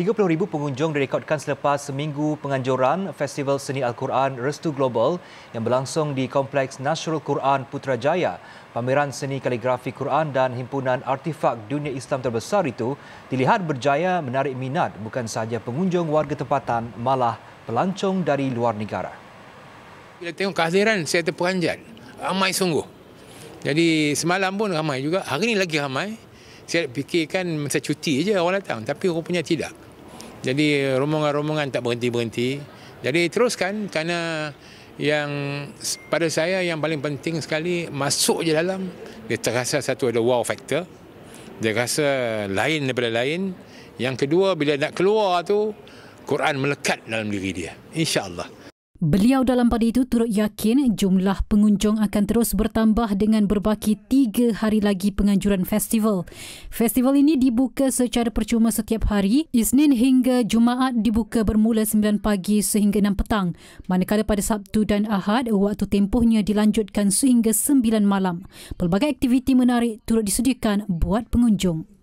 30,000 pengunjung direkodkan selepas seminggu penganjuran Festival Seni Al-Quran Restu Global yang berlangsung di Kompleks Nasrul Quran Putrajaya. Pameran seni kaligrafi Quran dan himpunan artifak dunia Islam terbesar itu dilihat berjaya menarik minat bukan sahaja pengunjung warga tempatan malah pelancong dari luar negara. Bila tengok kehadiran saya terperanjat. Ramai sungguh. Jadi semalam pun ramai juga, hari ini lagi ramai. Saya fikirkan masa cuti je orang datang tapi rupanya tidak. Jadi rombongan-rombongan tak berhenti-berhenti. Jadi teruskan kerana yang pada saya yang paling penting sekali masuk je dalam dia terasa satu ada wow factor. Dia rasa lain daripada lain. Yang kedua bila nak keluar tu Quran melekat dalam diri dia. Insya-Allah. Beliau dalam pada itu turut yakin jumlah pengunjung akan terus bertambah dengan berbaki tiga hari lagi penganjuran festival. Festival ini dibuka secara percuma setiap hari. Isnin hingga Jumaat dibuka bermula 9 pagi sehingga 6 petang. Manakala pada Sabtu dan Ahad, waktu tempohnya dilanjutkan sehingga 9 malam. Pelbagai aktiviti menarik turut disediakan buat pengunjung.